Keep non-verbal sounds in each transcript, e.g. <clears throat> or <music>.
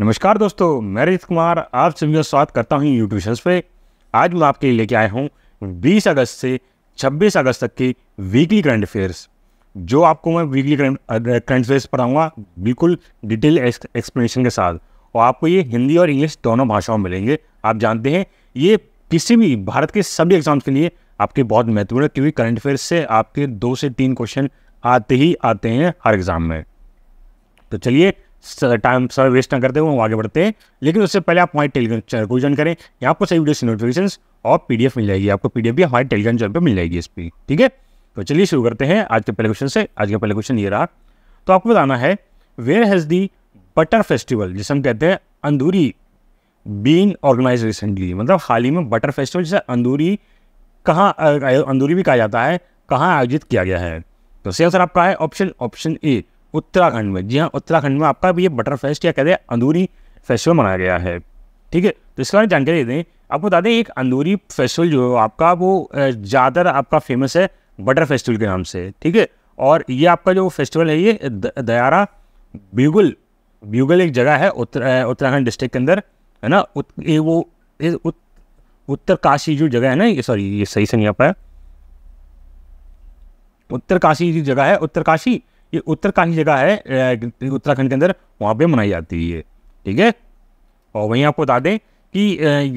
नमस्कार दोस्तों मैं रजित कुमार आप सभी का स्वागत करता हूँ यूट्यूब चैनल पे आज मैं आपके लिए लेके आया हूँ 20 अगस्त से 26 अगस्त तक के वीकली करंट अफेयर्स जो आपको मैं वीकली करंट करंट अफेयर्स पढ़ाऊँगा बिल्कुल डिटेल एक्सप्लेनेशन के साथ और आपको ये हिंदी और इंग्लिश दोनों भाषाओं में मिलेंगे आप जानते हैं ये किसी भी भारत के सभी एग्जाम्स के लिए आपके बहुत महत्वपूर्ण है क्योंकि करंट अफेयर्स से आपके दो से तीन क्वेश्चन आते ही आते हैं हर एग्ज़ाम में तो चलिए टाइम सर वेस्ट ना करते हुए हम आगे बढ़ते हैं लेकिन उससे पहले आप हमारे टेलीग्राम चैनल को ज्वाइन करें यहाँ आपको सही वीडियो नोटिफिकेशन और पीडीएफ मिल जाएगी आपको पीडीएफ भी हमारे टेलीग्राम चैनल पर मिल जाएगी इस पर ठीक है तो चलिए शुरू करते हैं आज के पहले क्वेश्चन से आज का पहला क्वेश्चन ये रहा तो आपको बताना है where has the butter festival जिसे हम कहते हैं अंदूरी बीन ऑर्गेनाइज रिसेंटली मतलब हाल ही में बटर फेस्टिवल जिसे अंदूरी कहाँ अंदूरी भी कहा जाता है कहाँ आयोजित किया गया है तो सही आंसर आपका है ऑप्शन ऑप्शन ए उत्तराखंड में जी हाँ उत्तराखंड में आपका भी ये बटर फेस्ट या कहते हैं अंदूरी फेस्टिवल मनाया गया है ठीक है तो इसके बारे में जानकारी दें आपको बता दें एक अंदूरी फेस्टिवल जो आपका वो ज़्यादातर आपका फेमस है बटर फेस्टिवल के नाम से ठीक है और ये आपका जो फेस्टिवल है ये दयारा ब्यूगल ब्यूगल एक जगह है उत्तर उत्तराखंड डिस्ट्रिक्ट के अंदर है ना उत, ये वो उत्तर उत, उत्तरकाशी जो जगह है ना ये सॉरी ये सही से नहीं आ पाया उत्तरकाशी जो जगह है उत्तरकाशी ये उत्तरकाशी जगह है उत्तराखंड के अंदर वहाँ पे मनाई जाती है ठीक है और वहीं आपको बता दें कि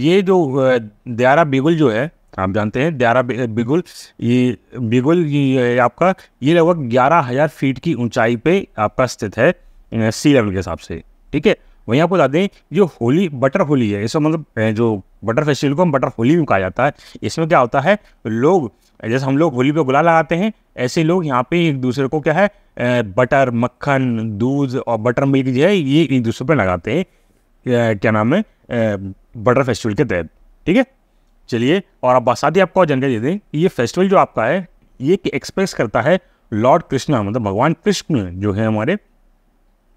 ये जो दयारा बिगुल जो है आप जानते हैं दयारा बिगुल ये बिगुल ये आपका ये लगभग ग्यारह हज़ार फीट की ऊंचाई पे आपका स्थित है सी लेवल के हिसाब से ठीक है वहीं आपको बता दें जो होली बटर होली है इसमें मतलब जो बटर फेस्टिवल को हम बटर होली भी कहा जाता है इसमें क्या होता है लोग जैसे हम लोग होली पे गुला लगाते हैं ऐसे लोग यहाँ पे एक दूसरे को क्या है बटर मक्खन दूध और बटर मिल्क जो है ये एक दूसरे पर लगाते हैं क्या नाम है बटर फेस्टिवल के तहत ठीक है चलिए और आप साथ ही आपको जानकारी दे दें कि ये फेस्टिवल जो आपका है ये एक्सप्रेस करता है लॉर्ड कृष्णा मतलब भगवान कृष्ण जो है हमारे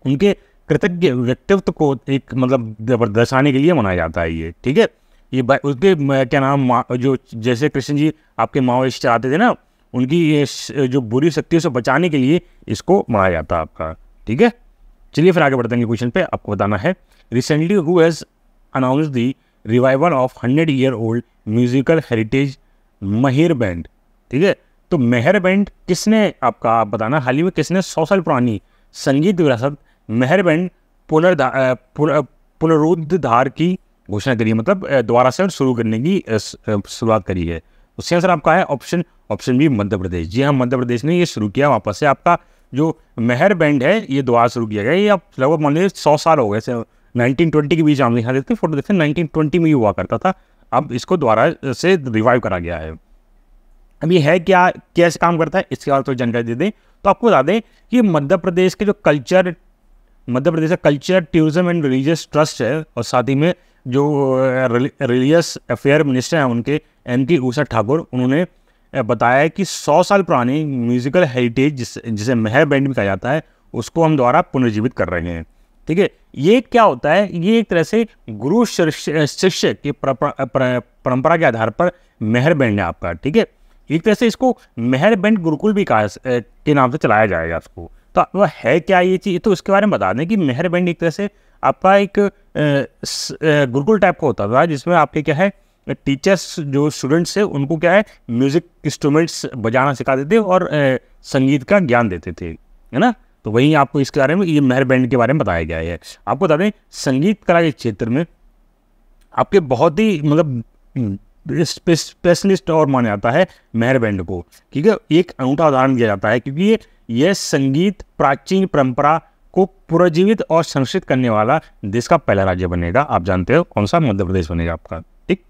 उनके कृतज्ञ व्यक्तित्व को एक मतलब दर्शाने के लिए मनाया जाता है ये ठीक है ये उसके क्या नाम जो जैसे कृष्ण जी आपके माओइस्ट आते थे ना उनकी ये जो बुरी शक्तियों से बचाने के लिए इसको मनाया जाता है आपका ठीक है चलिए फिर आगे बढ़ते हैं क्वेश्चन पे आपको बताना है recently who has announced the revival of hundred year old musical heritage Maihar band ठीक है तो मेहर बैंड किसने आपका आप बताना हाल ही में किसने सौ साल पुरानी संगीत विरासत मेहर बैंड पुनर्धार पुनरुद्धार की घोषणा करी है मतलब दोबारा से शुरू करने की शुरुआत करी है उससे तो आंसर आपका है option option B Madhya Pradesh जी हाँ मध्य प्रदेश ने ये शुरू किया वापस से आपका जो मेहर बैंड है ये दोबारा शुरू किया गया ये आप लगभग मान लीजिए सौ साल हो गए नाइनटीन ट्वेंटी के बीच हम यहाँ देखते हैं फोटो देखते हैं नाइनटीन ट्वेंटी में ही हुआ करता था अब इसको दोबारा से रिवाइव करा गया है अब ये है क्या कैसे काम करता है इसके बारे में जानकारी दे दें तो आपको बता दें कि मध्य प्रदेश के जो कल्चर मध्य प्रदेश का culture tourism and religious trust है और साथ ही में जो रिलीजियस अफेयर मिनिस्टर हैं उनके एन के उषा ठाकुर उन्होंने बताया कि सौ साल पुरानी म्यूजिकल हेरिटेज जिस जिसे मेहर बैंड भी कहा जाता है उसको हम द्वारा पुनर्जीवित कर रहे हैं ठीक है ये क्या होता है ये एक तरह से गुरु शिष्य की परंपरा के आधार पर मेहर बैंड है आपका ठीक है एक तरह से इसको मेहर बैंड गुरुकुल भी कहा के नाम से चलाया जाएगा इसको तो है क्या ये चीज़ तो इसके बारे में बता दें कि मेहर बैंड एक तरह से आपका एक गुरुकुल टाइप का होता था जिसमें आपके क्या है टीचर्स जो स्टूडेंट्स थे उनको क्या है म्यूज़िक इंस्ट्रूमेंट्स बजाना सिखाते थे और संगीत का ज्ञान देते थे है ना तो वहीं आपको इसके बारे में ये मेहर बैंड के बारे में बताया गया है आपको बता दें संगीत कला के क्षेत्र में आपके बहुत ही मतलब स्पेशलिस्ट और माना जाता है मेहर बैंड को ठीक है एक अनूठा उदाहरण दिया जाता है क्योंकि ये यह संगीत प्राचीन परंपरा को पुनर्जीवित और संरक्षित करने वाला देश का पहला राज्य बनेगा आप जानते हो कौन सा मध्य प्रदेश बनेगा आपका ठीक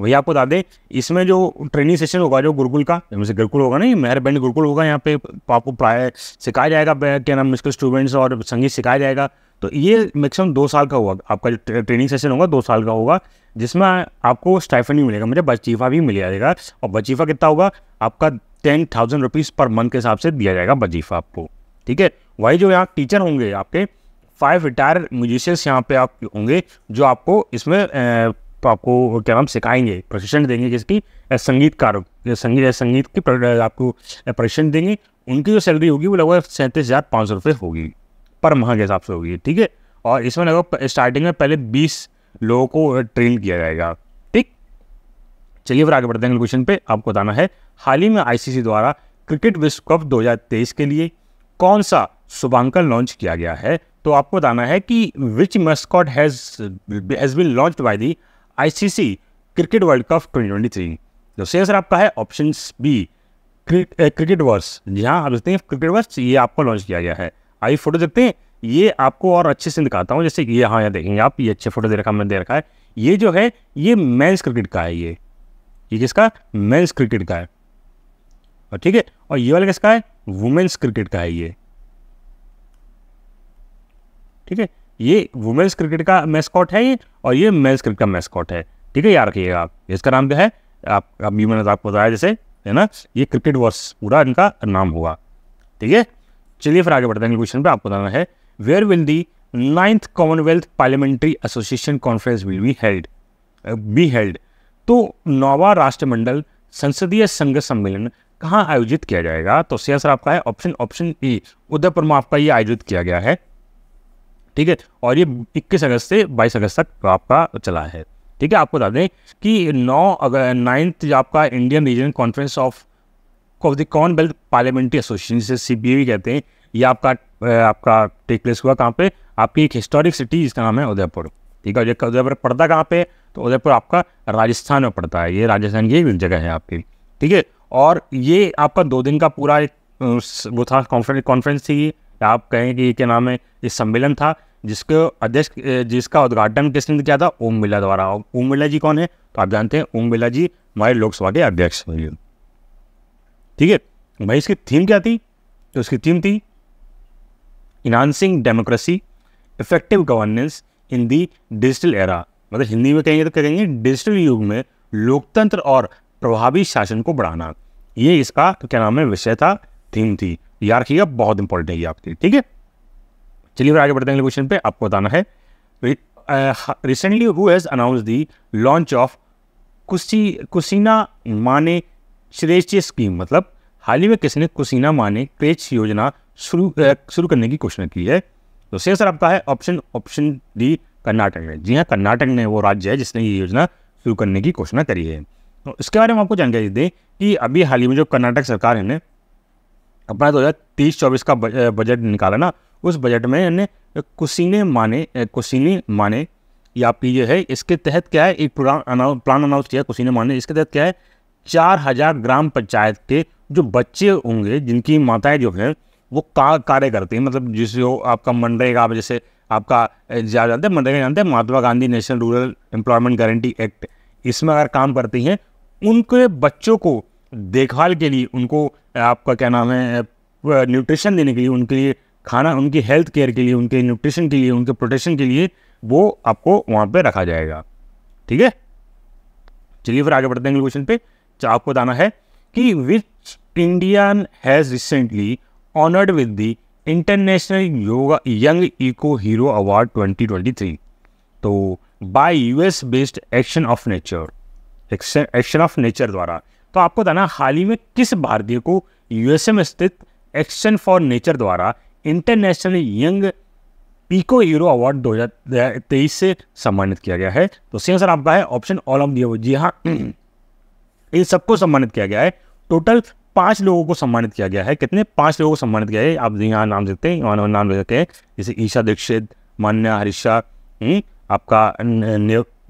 वही आपको बता दें इसमें जो ट्रेनिंग सेशन होगा जो गुरुकुल का जैसे गुरुकुल होगा मेहर बैंड गुरुकुल होगा यहाँ पे आपको प्राय सिखाया जाएगा क्या नाम इसके स्टूडेंट्स और संगीत सिखाया जाएगा तो ये मैक्सिमम दो साल का होगा आपका जो ट्रेनिंग सेशन होगा दो साल का होगा जिसमें आपको स्टाइफन भी मिलेगा मुझे वजीफा भी मिल जाएगा और वजीफा कितना होगा आपका ten thousand rupees per month के हिसाब से दिया जाएगा वजीफा आपको ठीक है वही जो यहाँ टीचर होंगे आपके फाइव रिटायर म्यूजिशियंस यहाँ पे आप होंगे जो आपको इसमें आपको क्या नाम सिखाएंगे प्रशिक्षण देंगे जिसकी संगीतकार संगीत संगीत की प्र, आपको प्रशिक्षण देंगे उनकी जो सैलरी होगी वो लगभग सैंतीस हज़ार पाँच सौ रुपये होगी पर माह के हिसाब से होगी ठीक है और इसमें लगभग स्टार्टिंग में पहले बीस लोगों को ट्रेन किया जाएगा ठीक चलिए फिर आगे बढ़ते हैं क्वेश्चन पे आपको बताना है हाल ही में आईसीसी द्वारा क्रिकेट विश्व कप 2023 के लिए कौन सा शुभांकन लॉन्च किया गया है तो आपको बताना है कि which mascot has has been launched by the ICC cricket world cup 2023 जो सही आंसर आपका है ऑप्शन बी क्रिकेट वर्स जी हाँ आप देखते हैं क्रिकेट वर्स ये आपको लॉन्च किया गया है आई फोटो देखते हैं ये आपको और अच्छे से दिखाता हूँ जैसे ये हाँ यहाँ देखेंगे आप ये अच्छे फोटो दे रखा मैंने दे रखा है ये जो है ये मेंस क्रिकेट का है ये ये किसका मेंस क्रिकेट का है और ठीक है और ये वाला किसका है वुमेन्स क्रिकेट का है ये ठीक है ये वुमेन्स क्रिकेट का मैस्कॉट है ये और ये मेन्स क्रिकेट का मैस्कॉट है ठीक है यार रखिएगा आप इसका नाम क्या है आप अभी मैंने आपको बताया जैसे है ना ये क्रिकेट वर्स पूरा इनका नाम हुआ ठीक है चलिए फिर आगे बढ़ते हैं क्वेश्चन पे आपको बताना है where will the ninth Commonwealth Parliamentary Association conference will be held be held तो नोवा राष्ट्रमंडल संसदीय संघ सम्मेलन कहाँ आयोजित किया जाएगा तो सी आंसर आपका है ऑप्शन ऑप्शन ई उदयपुर में आपका ये आयोजित किया गया है ठीक है और ये 21 अगस्त से 22 अगस्त तक आपका चला है ठीक है आपको बता दें कि 9 अगर नाइन्थ आपका Indian region conference of of the Commonwealth Parliamentary Association जिसे सी कहते हैं ये आपका आपका टेक प्लेस हुआ कहाँ पे आपकी एक हिस्टोरिक सिटी जिसका नाम है उदयपुर ठीक है उदयपुर पड़ता कहाँ पे तो उदयपुर आपका राजस्थान में पड़ता है ये राजस्थान की एक जगह है आपकी ठीक है और ये आपका दो दिन का पूरा एक वो था कॉन्फ्रेंस कॉन्फ्रेंस थी आप कहें कि क्या नाम है ये सम्मेलन था जिसके अध्यक्ष जिसका उद्घाटन किसने किया था ओम बिरला द्वारा ओम बिरला जी कौन है तो आप जानते हैं ओम बिरला जी हमारे लोकसभा के अध्यक्ष ठीक है भाई इसकी थीम क्या थी तो इसकी थीम थी enhancing democracy effective governance in the digital era मतलब हिंदी में कहेंगे तो कहेंगे डिजिटल युग में लोकतंत्र और प्रभावी शासन को बढ़ाना ये इसका क्या नाम है विषय था थीम थी याद रखिएगा बहुत इंपॉर्टेंट है ये आपके ठीक है चलिए फिर आगे बढ़ते हैं क्वेश्चन पे आपको बताना है recently who has announced the launch of कुसी कुसीना माने श्रेष्ठ स्कीम मतलब हाल ही में किसने कुसीना माने क्रेच योजना शुरू शुरू करने की घोषणा की है तो सही सर आपका है ऑप्शन ऑप्शन डी कर्नाटक में जी हाँ कर्नाटक ने वो राज्य है जिसने ये योजना शुरू करने की घोषणा करी है तो इसके बारे में आपको जानकारी दें कि अभी हाल ही में जो कर्नाटक सरकार है ने अपना दो हज़ार तीस चौबीस का बजट निकाला ना उस बजट में इन्हें कुसीने माने कुसीने माने या पी जो है इसके तहत क्या है एक प्रोग्राम अनाउंस प्लान अनाउंस किया कुसीने माने इसके तहत क्या है चार हज़ार ग्राम पंचायत के जो बच्चे होंगे जिनकी माताएं जो हैं वो का कार्य करती हैं मतलब जिस जो आपका मनरेगा जैसे आपका जानते हैं मनरेगा जानते हैं Mahatma Gandhi National Rural Employment Guarantee Act इसमें अगर काम करती हैं उनके बच्चों को देखभाल के लिए उनको आपका क्या नाम है न्यूट्रिशन देने के लिए उनके लिए खाना उनकी हेल्थ केयर के लिए उनके न्यूट्रिशन के लिए उनके प्रोटेक्शन के लिए वो आपको वहाँ पे रखा जाएगा ठीक है चलिए फिर आगे बढ़ते हैं क्वेश्चन पे आपको बताना है कि which Indian has recently honoured with the international yoga young eco hero award 2023 तो by US based action of nature action of nature द्वारा तो आपको बताना हाल ही में किस भारतीय को यूएसए में स्थित एक्शन फॉर नेचर द्वारा international young eco hero award दो से सम्मानित किया गया है तो सही आंसर आपका है ऑप्शन ऑल ऑफ दिया जी हाँ <clears throat> इन सबको सम्मानित किया गया है टोटल पांच लोगों को सम्मानित किया गया है कितने पांच लोगों को सम्मानित किया है आप यहाँ नाम देखते हैं नाम ले सकते हैं जैसे ईशा दीक्षित मान्या हरीशा हम्म, आपका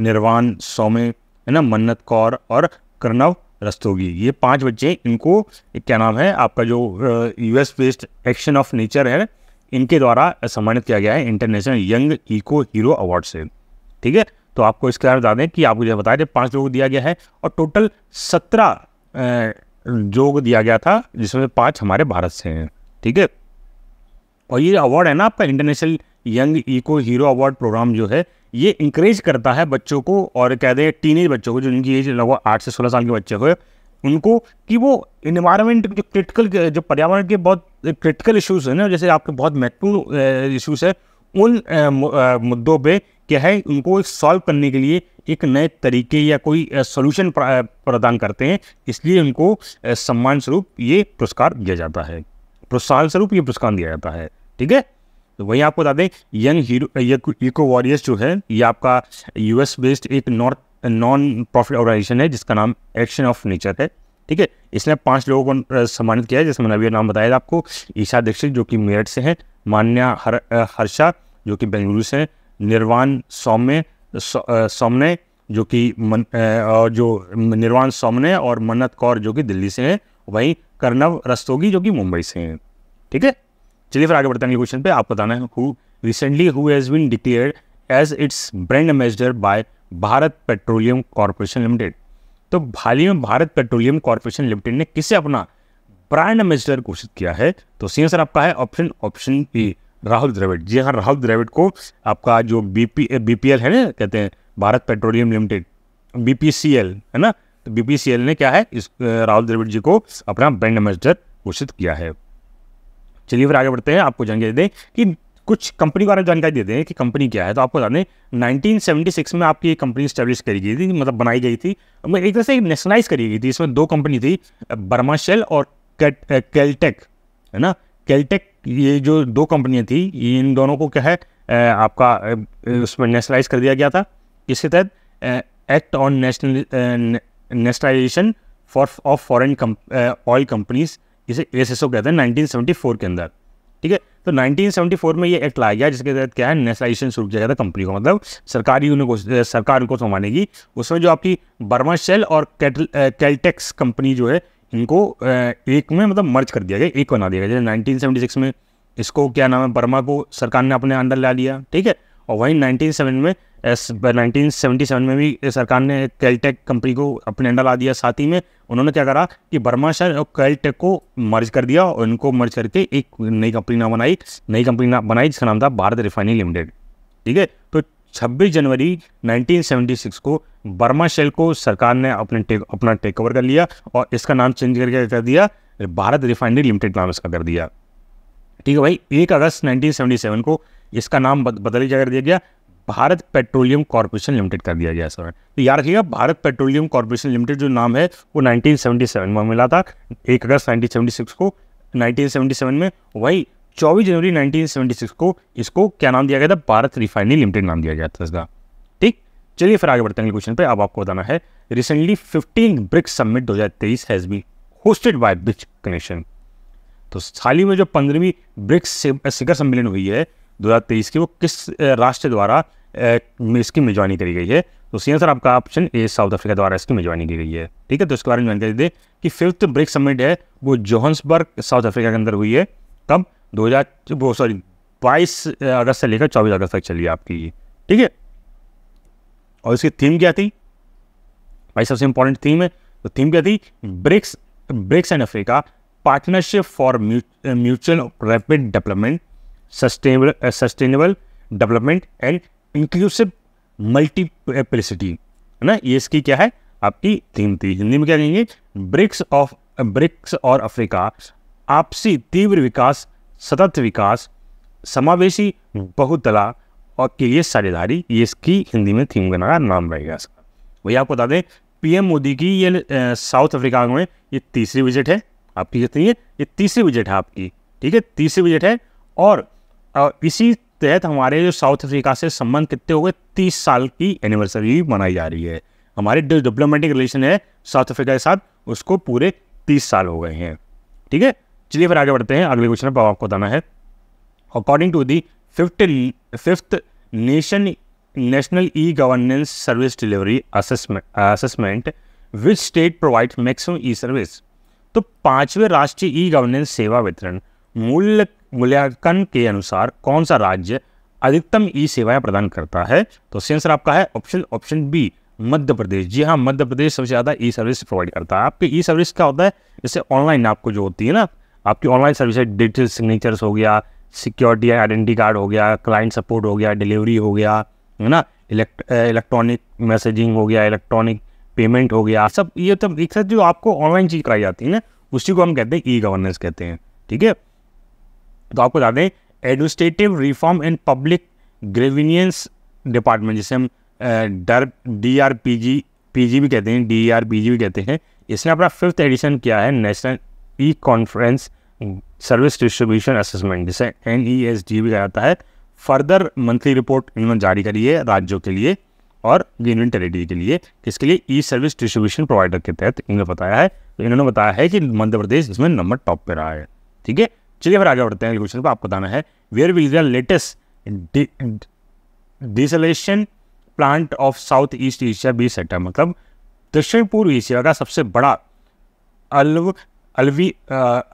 निर्वाण सौम्य है ना मन्नत कौर और कर्णव रस्तोगी ये पांच बच्चे इनको क्या नाम है आपका जो US based action of nature है इनके द्वारा सम्मानित किया गया है international young eco hero award से ठीक है तो आपको इसके बारे में बता दें कि आपको जो बताया पाँच लोगों को दिया गया है और टोटल सत्रह लोगों को दिया गया था जिसमें पाँच हमारे भारत से हैं ठीक है और ये अवार्ड है ना आपका international young eco hero award programme जो है ये इंकरेज करता है बच्चों को और कह दें टीनेज बच्चों को जो जिनकी एज लगभग आठ से सोलह साल के बच्चे हुए उनको कि वो इन्वायरमेंट जो क्रिटिकल जो पर्यावरण के बहुत क्रिटिकल इश्यूज हैं ना जैसे आपके बहुत महत्वपूर्ण इश्यूज है उन मुद्दों पे क्या है उनको सॉल्व करने के लिए एक नए तरीके या कोई सोल्यूशन प्रदान करते हैं इसलिए उनको सम्मान स्वरूप ये पुरस्कार दिया जाता है प्रोत्साहन स्वरूप ये पुरस्कार दिया जाता है ठीक है तो वहीं आपको बता दें यंग हीरो इको वॉरियर्स जो है ये आपका यूएस बेस्ड एक नॉर्थ नॉन प्रॉफिट ऑर्गेनाइजेशन है जिसका नाम एक्शन ऑफ नेचर है ठीक है इसने पांच लोगों को सम्मानित किया है जिसमें मैंने अभी नाम बताया था आपको ईशा दीक्षित जो कि मेरठ से हैं मान्या हर हर्षा जो कि बेंगलुरु से हैं निर्वाण सौम्य सौम्य जो कि मन और जो निर्वाण सौम्य और मन्नत कौर जो कि दिल्ली से हैं वहीं कर्णव रस्तोगी जो कि मुंबई से हैं ठीक है चलिए फिर आगे बढ़ते हैं क्वेश्चन पे आप बताना है who recently who has been declared as its brand ambassador by Bharat Petroleum Corporation Limited तो हाल ही में भारत पेट्रोलियम कॉरपोरेशन लिमिटेड ने किसे अपना ब्रांड एम्बेसडर घोषित किया है तो सी आंसर आपका है option option B Rahul Dravid जी हाँ राहुल द्रविड़ को आपका जो बीपी बीपीएल है ना कहते हैं भारत पेट्रोलियम लिमिटेड बीपीसीएल है ना तो बीपीसीएल ने क्या है इस राहुल द्रविड़ जी को अपना ब्रांड एम्बेसडर घोषित किया है चलिए फिर आगे बढ़ते हैं आपको जानकारी दें कि कुछ कंपनी के बारे में जानकारी देते हैं कि कंपनी क्या है तो आपको बता दें 1976 में आपकी ये कंपनी स्टैब्लिश करी गई थी मतलब बनाई गई थी मतलब एक तरह से नेशनलाइज करी गई थी इसमें दो कंपनी थी बर्मा शेल और कैलटेक है ना कैलटेक ये जो दो कंपनियाँ थी इन दोनों को क्या है आपका उसमें नेशनलाइज कर दिया गया था इसके तहत act on national nationalisation for of foreign oil companies इसे एस कहते हैं 1974 के अंदर ठीक है तो 1974 में ये एक्ट लाया गया जिसके तहत क्या है नेशनलाइजेशन शुरू किया गया था कंपनी को मतलब सरकारी उन्हें सरकार उनको संभालेगी उसमें जो आपकी बर्मा शेल और कैलटेक्स कंपनी जो है इनको एक में मतलब मर्ज कर दिया गया एक बना दिया गया जैसे सिक्स में इसको क्या नाम है बर्मा को सरकार ने अपने अंडर ला लिया ठीक है और वहीं 1907 में एस नाइनटीन में भी सरकार ने कैलटेक कंपनी को अपने अंडर ला दिया साथ ही में उन्होंने क्या करा कि बर्मा बर्माशाह और कैलटेक को मर्ज कर दिया और इनको मर्ज करके एक नई कंपनी ना बनाई नई कंपनी ना बनाई जिसका नाम था भारत रिफाइनिंग लिमिटेड ठीक है तो 26 जनवरी 1976 को बर्मा शेल को सरकार ने अपने टेक अपना टेक ओवर कर लिया और इसका नाम चेंज करके कर दिया भारत रिफाइनरी लिमिटेड नाम इसका कर दिया ठीक है भाई एक अगस्त 1977 को इसका नाम बदल कर दिया गया भारत पेट्रोलियम कॉर्पोरेशन लिमिटेड कर दिया गया सर तो याद रखिएगा भारत पेट्रोलियम कॉर्पोरेशन लिमिटेड जो नाम है वो 1977 में मिला था एक अगस्त 1976 को 1977 में वही 24 जनवरी 1976 को इसको क्या नाम दिया गया था भारत रिफाइनरी लिमिटेड नाम दिया गया था इसका ठीक चलिए फिर आगे बढ़ते हैं क्वेश्चन पर अब आपको बताना है रिसेंटली फिफ्टीन ब्रिक्स सबमिट दो has be hosted by BRICS connection तो हाल ही में जो पंद्रहवीं ब्रिक्स शिखर सम्मेलन हुई है दो की वो किस राष्ट्र द्वारा इसकी मेजबानी करी गई है तो सी आंसर आपका ऑप्शन ए साउथ अफ्रीका द्वारा इसकी मेजबानी की गई है ठीक है तो इसके बारे में जानकारी दे कि फिफ्थ ब्रिक्स समिट है वो जोहन्सबर्ग साउथ अफ्रीका के अंदर हुई है कब दो वो सॉरी बाईस अगस्त से लेकर चौबीस अगस्त तक चली आपकी ठीक है और इसकी थीम क्या थी भाई सबसे इंपॉर्टेंट थीम है तो थीम क्या थी BRICS BRICS and Africa partnership for mutual rapid development sustainable sustainable development and inclusive multiplicity है ना ये इसकी क्या है आपकी थीम थी हिंदी में क्या कहेंगे ब्रिक्स ऑफ ब्रिक्स और अफ्रीका आपसी तीव्र विकास सतत विकास समावेशी बहुतला और के लिए साझेदारी ये इसकी हिंदी में थीम बना नाम रहेगा इसका वही आपको बता दें पीएम मोदी की ये साउथ अफ्रीका में ये तीसरी विजिट है आपकी कितनी है ये तीसरी विजिट है आपकी ठीक है तीसरी विजिट है और इसी तहत हमारे जो साउथ अफ्रीका से संबंध कितने हो गए तीस साल की एनिवर्सरी मनाई जा रही है हमारे जो डिप्लोमेटिक रिलेशन है साउथ अफ्रीका के साथ उसको पूरे तीस साल हो गए हैं ठीक है चलिए फिर आगे बढ़ते हैं अगले क्वेश्चन पर आपको बताना है according to the fifth fifth nation national e governance service delivery assessment which state provide maximum e service तो पांचवें राष्ट्रीय ई गवर्नेंस सेवा वितरण मूल्य मूल्यांकन के अनुसार कौन सा राज्य अधिकतम ई सेवाएं प्रदान करता है तो सेंसर आपका है option option B Madhya Pradesh जी हाँ मध्य प्रदेश सबसे ज़्यादा ई सर्विस प्रोवाइड करता है आपकी ई सर्विस क्या होता है जैसे ऑनलाइन आपको जो होती है ना आपकी ऑनलाइन सर्विस है डिजिटल सिग्नेचर्स हो गया सिक्योरिटी आइडेंटी कार्ड हो गया क्लाइंट सपोर्ट हो गया डिलीवरी हो गया है ना इलेक्ट इलेक्ट्रॉनिक मैसेजिंग हो गया इलेक्ट्रॉनिक पेमेंट हो गया सब ये तो एक साथ जो आपको ऑनलाइन चीज़ कराई जाती है ना उसी को हम कहते हैं ई गवर्नेंस कहते हैं ठीक है तो आपको बता दें administrative reform and public grievances department जिसे हम डर D R P G P G भी कहते हैं डी आर पी जी भी कहते हैं इसने अपना फिफ्थ एडिशन किया है national e conference service distribution assessment जिसे एन ई एस डी भी कहा जाता है फर्दर मंथली रिपोर्ट इन्होंने जारी करी है राज्यों के लिए और यूनियन टेरेटरी के लिए इसके लिए ई सर्विस डिस्ट्रीब्यूशन प्रोवाइडर के तहत इन्होंने बताया है तो इन्होंने बताया है कि मध्य प्रदेश इसमें नंबर टॉप पर रहा है ठीक है चलिए फिर आगे बढ़ते हैं क्वेश्चन को आपको बताना है where will the latest desalination plant of South East Asia be sector मतलब दक्षिण पूर्व एशिया का सबसे बड़ा अल्व अलवी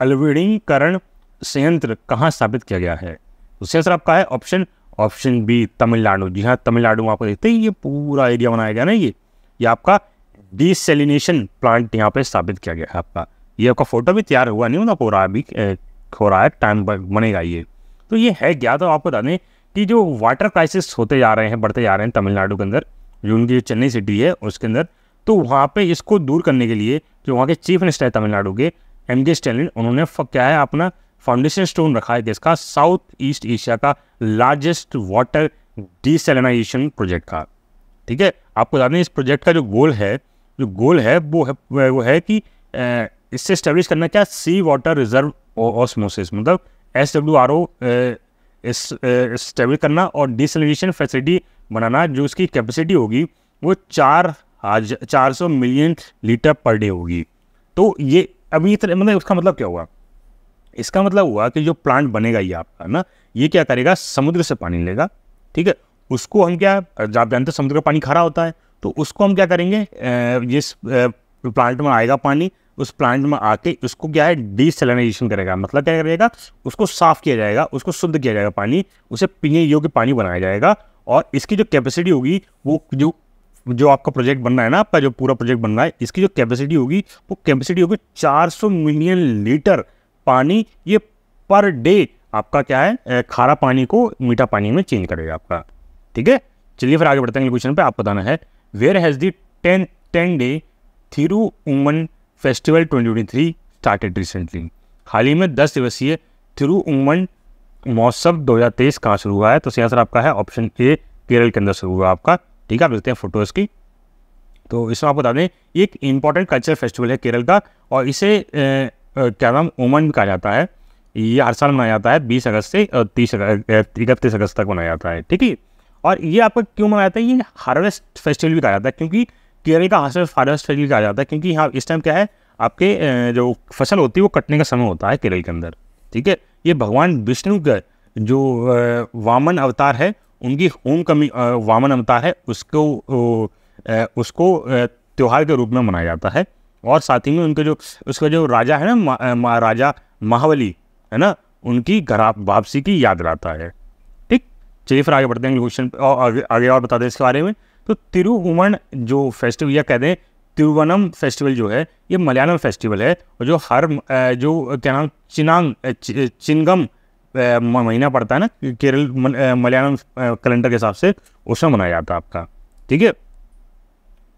अलवीणीकरण संयंत्र कहाँ स्थापित किया गया है उससे तो आंसर आपका है ऑप्शन ऑप्शन बी तमिलनाडु जी हाँ तमिलनाडु में आपको देखते हैं ये पूरा एरिया बनाया गया ना ये ये आपका डिसलिनेशन प्लांट यहाँ पे स्थापित किया गया है आपका ये आपका फोटो भी तैयार हुआ नहीं होना तो पूरा अभी हो रहा है टाइम बनेगा ये तो ये है क्या तो आपको बता दें कि जो वाटर क्राइसिस होते जा रहे हैं बढ़ते जा रहे हैं तमिलनाडु के अंदर जो उनकी जो चेन्नई सिटी है उसके अंदर तो वहाँ पे इसको दूर करने के लिए जो वहाँ के चीफ मिनिस्टर है तमिलनाडु के एम जे स्टैलिन उन्होंने क्या है अपना फाउंडेशन स्टोन रखा है जिसका साउथ ईस्ट एशिया का लार्जेस्ट वाटर डिसलिनाइजेशन प्रोजेक्ट का ठीक है आपको बता दें इस प्रोजेक्ट का जो गोल है जो गोल है वो है वो है कि इससे स्टेब्लिश करना क्या सी वाटर रिजर्व ऑस्मोसिस मतलब S W R O stable करना और डिसलिनेशन फैसिलिटी बनाना जो उसकी कैपेसिटी होगी वो चार हजार चार सौ मिलियन लीटर पर डे होगी तो ये अभी इतने मतलब उसका मतलब क्या हुआ इसका मतलब हुआ कि जो प्लांट बनेगा ये आपका ना ये क्या करेगा समुद्र से पानी लेगा ठीक है उसको हम क्या आप जानते समुद्र का पानी खारा होता है तो उसको हम क्या करेंगे eh, जिस प्लांट eh, में आएगा पानी उस प्लांट में आके उसको क्या है डिसलिनाइजेशन करेगा मतलब क्या करेगा उसको साफ़ किया जाएगा उसको शुद्ध किया जाएगा पानी उसे पीने योग्य पानी बनाया जाएगा और इसकी जो कैपेसिटी होगी वो जो जो आपका प्रोजेक्ट बन रहा है ना आपका जो पूरा प्रोजेक्ट बन रहा है इसकी जो कैपेसिटी होगी वो कैपेसिटी होगी 400 मिलियन लीटर पानी ये पर डे आपका क्या है खारा पानी को मीठा पानी में चेंज करेगा आपका ठीक है चलिए फिर आगे बढ़ते हैं क्वेश्चन पे आप बताना है where has the ten ten day थिरुमन फेस्टिवल 2023 स्टार्टेड रिसेंटली हाल ही में 10 दिवसीय तिरुउमन महोत्सव 2023 कहाँ शुरू हुआ है तो सही आंसर आपका है ऑप्शन ए केरल के अंदर शुरू हुआ आपका ठीक है आप देखते हैं फोटोज़ की तो इसमें आपको बता दें एक इंपॉर्टेंट कल्चर फेस्टिवल है केरल का और इसे क्या नाम उमन कहा जाता है ये हर साल मनाया जाता है बीस अगस्त से तीस अगस्त इकतीस अगस्त तक मनाया जाता है ठीक है और ये आपका क्यों मनाया जाता है ये हार्वेस्ट फेस्टिवल भी कहा जाता है क्योंकि क्लियरिंग का आंसर फाइनल स्टेज का आ जाता है क्योंकि यहाँ इस टाइम क्या है आपके जो फसल होती है वो कटने का समय होता है केरल के अंदर ठीक है ये भगवान विष्णु का जो वामन अवतार है उनकी ओम कमी वामन अवतार है उसको उसको त्यौहार के रूप में मनाया जाता है और साथ ही में उनके जो उसका जो राजा है ना मा, मा, राजा महावली है ना उनकी घरा वापसी की याद रहता है ठीक चलिए फिर आगे बढ़ते हैं क्वेश्चन आगे और बताते हैं इसके बारे में तो तिरुवन जो फेस्टिवल या कह दें तिरुवनम फेस्टिवल जो है ये मलयालम फेस्टिवल है और जो हर जो क्या नाम चिनांग चिंगम महीना पड़ता है ना केरल मलयालम कैलेंडर के हिसाब से उसमें मनाया जाता है आपका ठीक है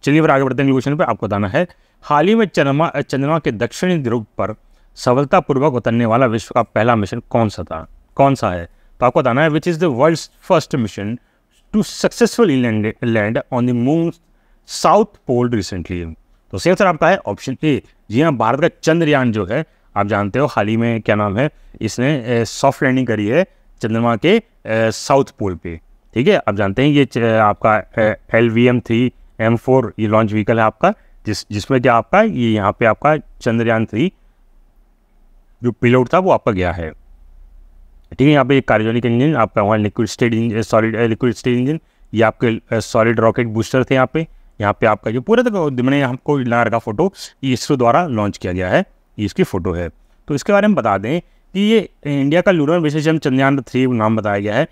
चलिए फिर आगे बढ़ते हैं क्वेश्चन पर आपको बताना है हाल ही में चंद्रमा चंद्रमा के दक्षिणी ध्रुव पर सफलतापूर्वक उतरने वाला विश्व का पहला मिशन कौन सा था कौन सा है तो आपको बताना है which is the world first mission to successfully land, land on the moon's south pole recently. तो सही आंसर आपका है ऑप्शन ए जी हाँ भारत का चंद्रयान जो है आप जानते हो हाल ही में क्या नाम है इसने सॉफ्ट लैंडिंग करी है चंद्रमा के साउथ पोल पे ठीक है आप जानते हैं ये आपका L V M three M four ये लॉन्च व्हीकल है आपका जिस जिसमें क्या आपका ये यहाँ पे आपका चंद्रयान थ्री जो पिलोट था वो आपका गया है ठीक है यहाँ पे एक कार्योनिक इंजन आपका वहाँ liquid state solid liquid state engine ये आपके सॉलिड रॉकेट बूस्टर थे यहाँ पे यहाँ पे आपका जो पूरा तक मैंने को नार का फोटो इसरो द्वारा लॉन्च किया गया है ये इसकी फ़ोटो है तो इसके बारे में बता दें कि ये इंडिया का लूनर विशेषण चंद्रयान थ्री नाम बताया गया है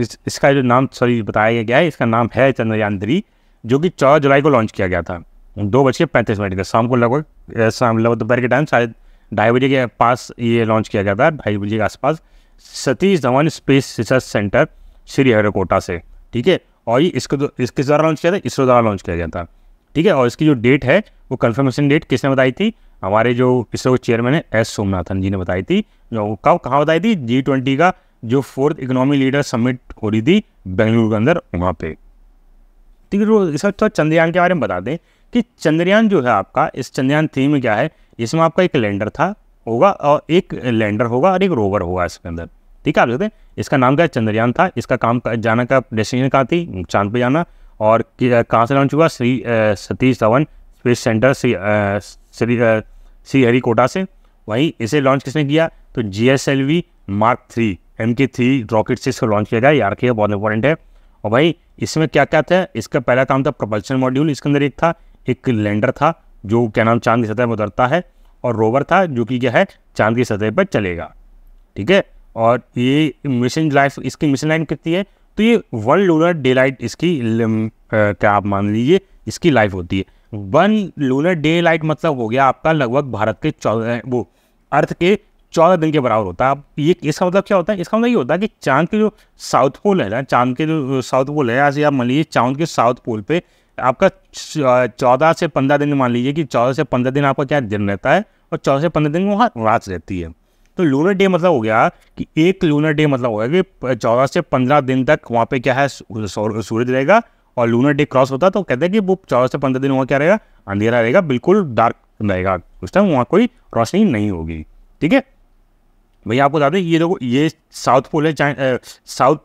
इस, इसका जो नाम सॉरी बताया गया है इसका नाम है चंद्रयान थ्री जो कि चौदह जुलाई को लॉन्च किया गया था दो बज के पैंतीस मिनट का शाम को लगभग शाम लगभग दोपहर के टाइम साढ़े ढाई बजे के पास ये लॉन्च किया गया था ढाई बजे के आसपास Satish Dhawan space research centre Sriharikota से ठीक है और ये इसको तो इसके द्वारा लॉन्च किया था इसरो द्वारा लॉन्च किया गया था ठीक है और इसकी जो डेट है वो कन्फर्मेशन डेट किसने बताई थी हमारे जो इसरो चेयरमैन है एस सोमनाथन जी ने बताई थी जो कब कहाँ बताई थी जी ट्वेंटी का जो फोर्थ इकोनॉमी लीडर समिट हो रही थी बेंगलुरु के अंदर वहाँ पे ठीक है तो इस थोड़ा चंद्रयान के बारे में बता दें कि चंद्रयान जो है आपका इस चंद्रयान थ्री में क्या है इसमें आपका एक लैंडर था होगा और एक लैंडर होगा और एक रोवर होगा इसके अंदर ठीक है आप देखते हैं इसका नाम क्या चंद्रयान था इसका काम का, जाना का डेस्टिनेशन कहाँ थी चांद पे जाना और कहाँ से लॉन्च हुआ श्री सतीश धवन स्पेस सेंटर श्री श्री श्री हरिकोटा से वहीं इसे लॉन्च किसने किया तो G S L V mark three M K three rocket से इसको लॉन्च किया गया यार के बहुत इंपॉर्टेंट है और भाई इसमें क्या क्या था इसका पहला काम था प्रोपल्शन मॉड्यूल इसके अंदर एक था एक लैंडर था जो क्या नाम चांद की सतह में उतरता है और रोवर था जो कि क्या है चांद की सतह पर चलेगा ठीक है और ये मिशन लाइफ इसकी मिशन लाइन कितनी है तो ये वन लूनर डे लाइट इसकी क्या आप मान लीजिए इसकी लाइफ होती है वन लूनर डे लाइट मतलब हो गया आपका लगभग भारत के चौदह वो अर्थ के चौदह दिन के बराबर होता है ये इसका मतलब क्या होता है इसका मतलब ये होता है कि चांद के जो साउथ पोल है ना चांद के जो साउथ पोल है ऐसे आप मान लीजिए चांद के साउथ पोल पे आपका चौदह से पंद्रह दिन मान लीजिए कि चौदह से पंद्रह दिन आपका क्या दिन रहता है और चौदह से पंद्रह दिन वहाँ रात रहती है तो लूनर डे मतलब हो गया कि एक लूनर डे मतलब हो गया कि चौदह से पंद्रह दिन तक वहाँ पे क्या है सूरज रहेगा और लूनर डे क्रॉस होता है तो कहते हैं कि वो चौदह से पंद्रह दिन वहाँ क्या रहेगा अंधेरा रहेगा बिल्कुल डार्क रहेगा उस टाइम वहाँ कोई रोशनी नहीं होगी ठीक है भैया आपको बता दें ये देखो ये साउथ पोल है साउथ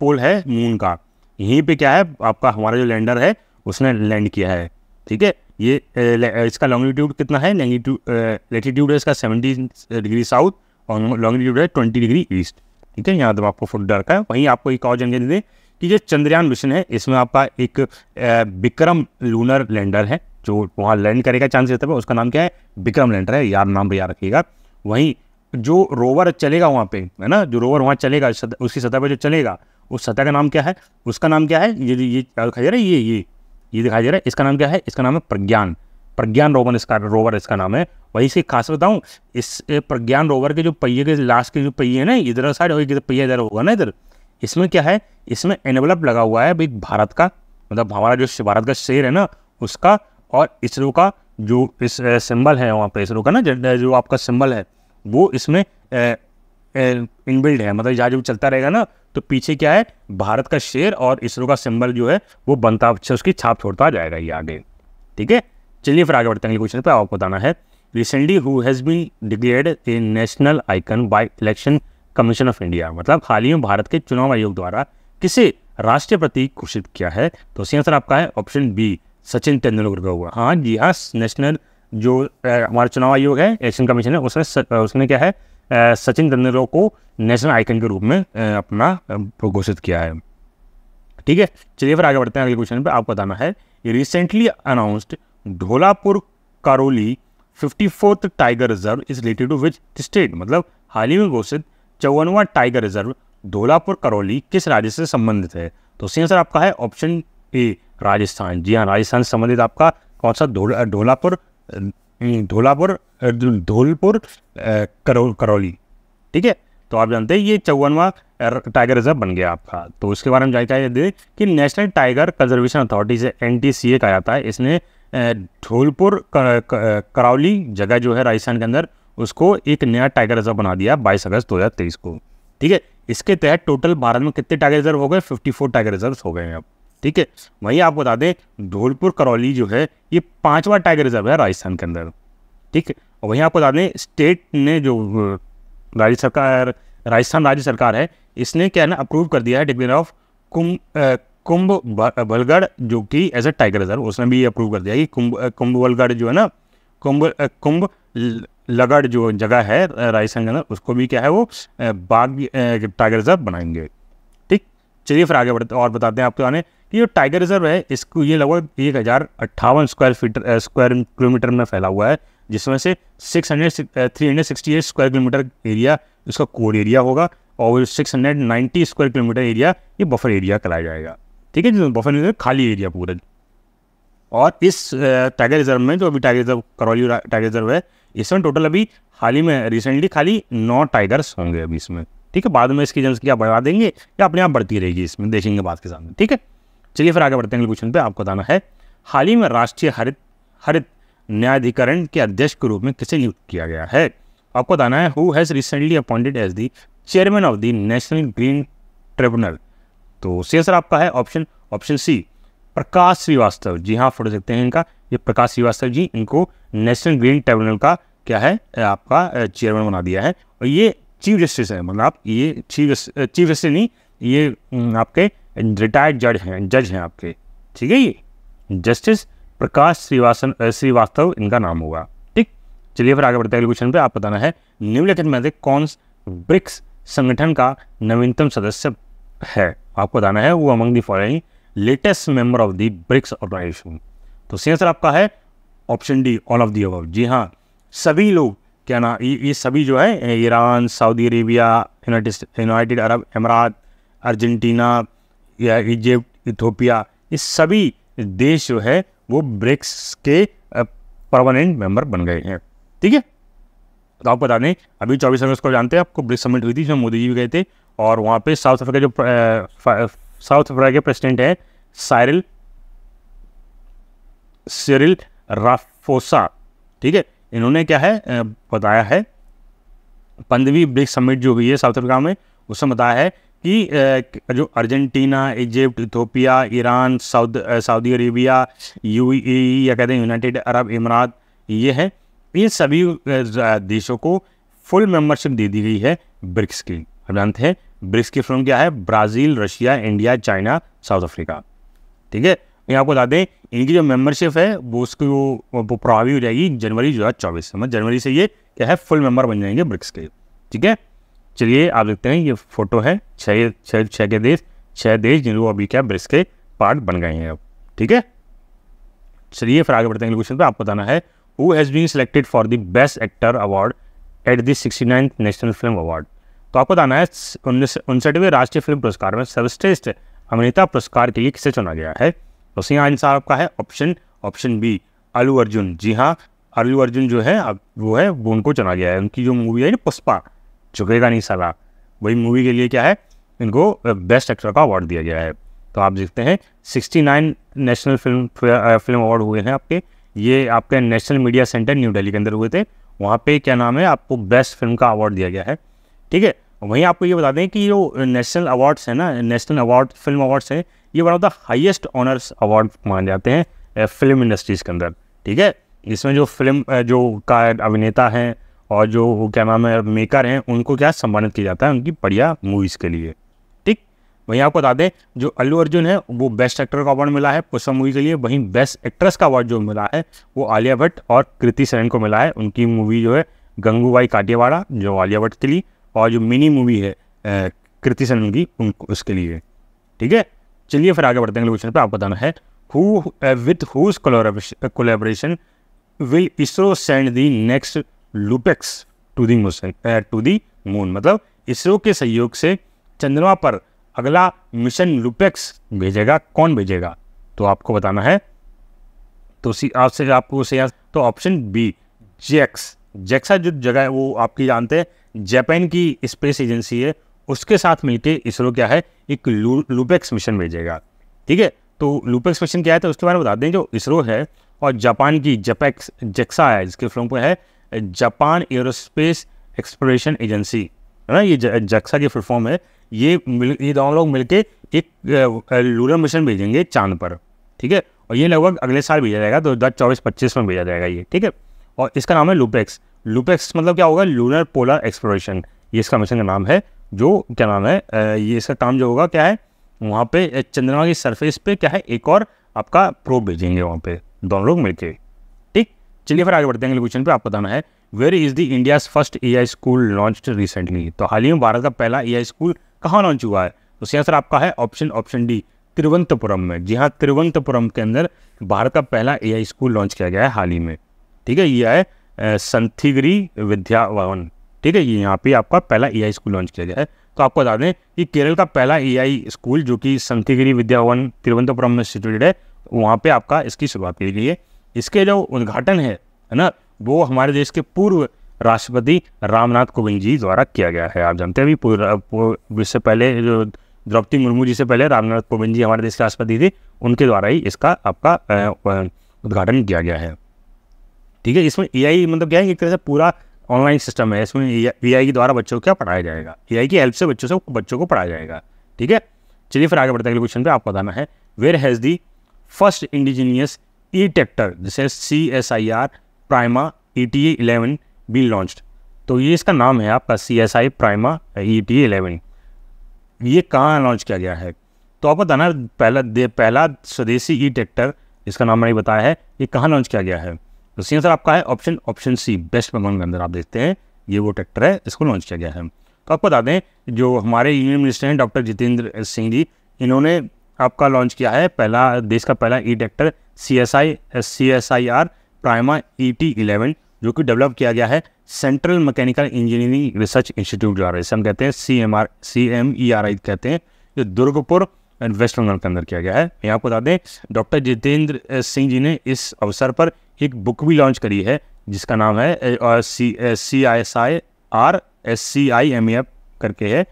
पोल है मून का यहीं पे क्या है आपका हमारा जो लैंडर है उसने लैंड किया है ठीक है ये इसका लॉन्गिट्यूड कितना है लेटीट्यूड है इसका सेवेंटी डिग्री साउथ और लॉन्गिट्यूड है ट्वेंटी डिग्री ईस्ट ठीक है यहाँ तो आपको फुट का है वहीं आपको एक और जानकारी दें कि जो चंद्रयान मिशन है इसमें आपका एक विक्रम लूनर लैंडर है जो वहाँ लैंड करेगा चांस रहता है उसका नाम क्या है विक्रम लैंडर है यार नाम भी याद रखिएगा वहीं जो रोवर चलेगा वहाँ पे है ना जो रोवर वहाँ चलेगा उसकी सतह पर जो चलेगा उस सतह का नाम क्या है उसका नाम क्या है ये ये ये ये ये दिखाई दे रहा है इसका नाम क्या है इसका नाम है प्रज्ञान प्रज्ञान रोवर इसका रोवर इसका नाम है वही से खास बताऊँ इस प्रज्ञान रोवर के जो पहिए के लास्ट के जो पहिए ना इधर साइड और इधर पहिया इधर होगा ना इधर इसमें क्या है इसमें एनवलप लगा हुआ है भाई भारत का मतलब हमारा जो भारत का शेर है ना उसका और इसरो का जो इस सिंबल है वहाँ पे इसरो का ना जो आपका सिंबल है वो इसमें इनबिल्ड है मतलब जहाज चलता रहेगा ना तो पीछे क्या है भारत का शेर और इसरो का सिंबल जो है वो बनता उसकी छाप छोड़ता जाएगा ये आगे ठीक है चलिए फिर आगे बढ़ते हैं क्वेश्चन पर आपको बताना है recently who has been declared a national icon by election commission of India मतलब हाल ही में भारत के चुनाव आयोग द्वारा किसे राष्ट्रीय प्रतीक घोषित किया है तो सही आंसर आपका है ऑप्शन बी सचिन तेंदुलकर का हुआ हाँ जी हाँ नेशनल जो हमारा चुनाव आयोग है इलेक्शन कमीशन है उसने उसने क्या है सचिन तेंदुलकर को नेशनल आइकन के रूप में अपना घोषित किया है ठीक है चलिए फिर आगे बढ़ते हैं अगले क्वेश्चन पे आपको बताना है recently announced Dholpur Karauli fifty fourth tiger reserve is related to which state मतलब हाल ही में घोषित चौवनवा टाइगर रिजर्व धोलापुर करौली किस राज्य से संबंधित है तो सही आंसर आपका है ऑप्शन ए राजस्थान जी हाँ राजस्थान से संबंधित आपका कौन सा ढोलापुर धोलापुर धौलपुर करो, करौली ठीक है तो आप जानते हैं ये चौवनवा टाइगर रिजर्व बन गया आपका तो उसके बारे में जानकारी दे कि नेशनल टाइगर कंजर्वेशन अथॉरिटी से एन टी कहा जाता है इसने धौलपुर करौली जगह जो है राजस्थान के अंदर उसको एक नया टाइगर रिजर्व बना दिया बाईस अगस्त तेईस को ठीक है इसके तहत टोटल भारत में कितने टाइगर रिजर्व हो गए 54 टाइगर रिजर्व हो गए हैं अब ठीक है वहीं आप बता दें धौलपुर करौली जो है ये पाँचवा टाइगर रिजर्व है राजस्थान के अंदर ठीक है और वहीं आपको बता दें स्टेट ने जो राज्य सरकार राजस्थान राज्य सरकार है इसने क्या है ना अप्रूव कर दिया है डिग्री ऑफ कुंभ कुंभ बलगढ़ जो कि एज ए टाइगर रिजर्व उसने भी अप्रूव कर दिया कि कुंभ कुंभ बलगढ़ जो है ना कुंभ कुंभ लगड़ जो जगह है राजस्थान के अंदर उसको भी क्या है वो बाघ टाइगर रिजर्व बनाएंगे ठीक चलिए फिर आगे बढ़ते और बताते हैं आपको आने कि जो टाइगर रिजर्व है इसको ये लगभग एक हज़ार अट्ठावन स्क्वायर फीट स्क्वायर किलोमीटर में फैला हुआ है जिसमें से six hundred three hundred sixty eight square kilometre area इसका कोर एरिया होगा और six hundred ninety square kilometre area ये बफर एरिया कराया जाएगा ठीक है बफर एरिया तो खाली एरिया पूरा और इस टाइगर uh, रिजर्व में जो अभी tiger reserve Karauli tiger reserve है इसमें टोटल अभी हाल ही में रिसेंटली खाली नौ टाइगर्स होंगे अभी इसमें ठीक है बाद में इसकी जनसंख्या बढ़ा देंगे या अपने आप बढ़ती रहेगी इसमें देखेंगे बाद के सामने ठीक है चलिए फिर आगे बढ़ते हैं क्वेश्चन पे आपको बताना है हाल ही में राष्ट्रीय हरित हरित न्यायाधिकरण के अध्यक्ष के रूप में किसे नियुक्त किया गया है आपको बताना है who has recently appointed as the chairman of the national green tribunal तो सी आपका है option option C Prakash Shrivastava ji हाँ फोटो देखते हैं इनका ये प्रकाश श्रीवास्तव जी इनको नेशनल ग्रीन ट्रिब्यूनल का क्या है आपका चेयरमैन बना दिया है और ये चीफ जस्टिस है मतलब आप ये चीफ चीफ जस्टिस नहीं ये आपके रिटायर्ड जज हैं जज हैं आपके ठीक है ये जस्टिस प्रकाश श्रीवासन श्रीवास्तव इनका नाम हुआ ठीक चलिए फिर आगे बढ़ते अगले क्वेश्चन पे आप बताना है निम्नलिखित में से कौन ब्रिक्स संगठन का नवीनतम सदस्य है आपको बताना है वो among the following latest member of the BRICS organisation तो सी आंसर आपका है option D all of the above जी हाँ सभी लोग क्या ना ये, ये सभी जो है Iran Saudi Arabia United United Arab Emirates Argentina या इजिप्ट इथोपिया ये सभी देश जो है वो ब्रिक्स के परमानेंट मेंबर बन गए हैं ठीक है तो आपको बता दें अभी चौबीस अगस्त को जानते हैं आपको ब्रिक्स समिट हुई थी जिसमें मोदी जी भी गए थे और वहाँ पे साउथ अफ्रीका जो साउथ अफ्रीका के प्रेसिडेंट हैं साइरिल सिरिल राफोसा ठीक है इन्होंने क्या है बताया है पंद्रहवीं ब्रिक्स समिट जो हुई है साउथ अफ्रीका में उसमें बताया है कि जो Argentina Egypt Ethiopia Iran Saud Saudi Arabia U या कहते हैं यूनाइटेड अरब इमारात ये है ये सभी देशों को फुल मेंबरशिप दे दी गई है ब्रिक्स की हम जानते हैं ब्रिक्स की फॉर्म क्या है Brazil Russia India China South Africa ठीक है ये आपको बता दें इनकी जो मेंबरशिप है वो उसकी वो प्रभावी हो जाएगी जनवरी दो हज़ार चौबीस मतलब जनवरी से ये क्या है फुल मेंबर बन जाएंगे ब्रिक्स के ठीक है चलिए आप देखते हैं ये फोटो है छः छः छः के देश छः देश जिन वो अभी क्या ब्रिक्स के पार्ट बन गए हैं अब ठीक है चलिए फिर आगे बढ़ते हैं क्वेश्चन पर आपको बताना है who has been selected for the best actor award at the sixty ninth national film award तो आपको बताना है उनसठवें राष्ट्रीय फिल्म पुरस्कार में सर्वश्रेष्ठ अभिनेता पुरस्कार के लिए किसे चुना गया है तो सही आंसर आपका है ऑप्शन ऑप्शन बी अलू अर्जुन जी हाँ अलू अर्जुन जो है अब वो है वो उनको चुना गया है उनकी जो मूवी है ना पुष्पा झुकेगा नहीं सला वही मूवी के लिए क्या है इनको बेस्ट एक्टर का अवार्ड दिया गया है तो आप देखते हैं 69 नेशनल फिल्म फिल्म अवार्ड हुए हैं आपके ये आपके national media centre New Delhi के अंदर हुए थे वहाँ पे क्या नाम है आपको बेस्ट फिल्म का अवार्ड दिया गया है ठीक है वहीं आपको ये बता दें कि जो नेशनल अवार्ड्स हैं ना नेशनल अवार्ड फिल्म अवार्ड्स हैं ये one of the highest honours award माने जाते हैं फिल्म इंडस्ट्रीज़ के अंदर ठीक है इसमें जो फिल्म जो का अभिनेता हैं और जो क्या नाम है मेकर हैं उनको क्या सम्मानित किया जाता है उनकी बढ़िया मूवीज़ के लिए वहीं आपको बता दें जो अल्लू अर्जुन है वो बेस्ट एक्टर का अवार्ड मिला है पुष्प मूवी के लिए वहीं बेस्ट एक्ट्रेस का अवार्ड जो मिला है वो आलिया भट्ट और कृति सरन को मिला है उनकी मूवी जो है गंगूबाई काटियावाड़ा जो आलिया भट्ट के लिए और जो मिनी मूवी है कृति सरन की उनको उसके लिए ठीक है चलिए फिर आगे बढ़ते हैं क्वेश्चन पर आपको बताना है who with whose collaboration will ISRO send the next LUPEX to the moon to the moon मतलब इसरो के सहयोग से चंद्रमा पर अगला मिशन लुपेक्स भेजेगा कौन भेजेगा तो आपको बताना है तो आपसे आपको उसे यहाँ तो ऑप्शन बी जेक्स जेक्सा जो जगह है वो आपकी जानते हैं जापान की स्पेस एजेंसी है उसके साथ मिलकर इसरो क्या है एक लू, लुपेक्स मिशन भेजेगा ठीक है तो लुपेक्स मिशन क्या है तो उसके बारे में बता दें जो इसरो है और जापान की जपेक्स जेक्सा है जिसके फ्लॉम पर है जापान एयरोस्पेस एक्सप्लोरेशन एजेंसी है ना ये जेक्सा की फुल फॉर्म है ये मिल ये दोनों लोग मिलके एक लूनर मिशन भेजेंगे चांद पर ठीक है और ये लगभग अगले साल भेजा जाएगा दो हज़ार चौबीस पच्चीस में भेजा जाएगा ये ठीक है और इसका नाम है लुपेक्स लुपेक्स मतलब क्या होगा लूनर पोलर एक्सप्लोरेशन ये इसका मिशन का नाम है जो क्या नाम है ये इसका काम जो होगा क्या है वहाँ पे चंद्रमा की सरफेस पे क्या है एक और आपका प्रोब भेजेंगे वहाँ पे दोनों लोग मिलके ठीक चलिए फिर आगे बढ़ते हैं अगले क्वेश्चन पे आपको बताना है where is the India's first A I school launch recently तो हाल ही में भारत का पहला ए आई स्कूल कहाँ लॉन्च हुआ है तो सही आंसर आपका है ऑप्शन ऑप्शन डी तिरुवंतपुरम में जी हाँ तिरुवंतपुरम के अंदर भारत का पहला ए स्कूल लॉन्च किया गया है हाल ही में ठीक है यह है संथिगिरी विद्या भवन ठीक है ये यहाँ पे आपका पहला ए स्कूल लॉन्च किया गया है तो आपको बता दें कि केरल का पहला ए स्कूल जो कि संथिगिरी विद्या भवन तिरुवनंतपुरम में सिचुएटेड है वहाँ पे आपका इसकी शुरुआत की गई है इसके जो उद्घाटन है है ना वो हमारे देश के पूर्व राष्ट्रपति रामनाथ कोविंद जी द्वारा किया गया है आप जानते हैं अभी इससे पहले जो द्रौपदी मुर्मू जी से पहले रामनाथ कोविंद जी हमारे देश के राष्ट्रपति थे उनके द्वारा ही इसका आपका उद्घाटन किया गया है ठीक है इसमें ए मतलब क्या है एक तरह से पूरा ऑनलाइन सिस्टम है इसमें ए आई के द्वारा बच्चों को क्या पढ़ाया जाएगा ए आई की हेल्प से बच्चों से बच्चों को पढ़ाया जाएगा ठीक है चलिए फिर आगे बढ़ते अगले क्वेश्चन पे आपको बताना है where has the first indigenous e tractor जिसे C S I R Prima E T eleven B launch तो ये इसका नाम है आपका C S I Prima E T eleven ये कहाँ लॉन्च किया गया है तो आप बताना पहला दे पहला स्वदेशी ई ट्रैक्टर इसका नाम मैंने बताया है ये कहाँ लॉन्च किया गया है तो सी आंसर आपका है option option C West Bengal के अंदर आप देखते हैं ये वो ट्रैक्टर है इसको लॉन्च किया गया है तो आपको बता दें जो हमारे यूनियन मिनिस्टर हैं डॉक्टर जितेंद्र सिंह जी इन्होंने आपका लॉन्च किया है पहला देश का पहला e tractor C S I C S I R Prima E T eleven जो कि डेवलप किया गया है central mechanical engineering research institute द्वारा इसे हम कहते हैं C M R C M E R I कहते हैं जो दुर्गपुर एंड वेस्ट बंगाल के अंदर किया गया है मैं आपको बता दें डॉक्टर जितेंद्र सिंह जी ने इस अवसर पर एक बुक भी लॉन्च करी है जिसका नाम है C I S I R S C I M F करके है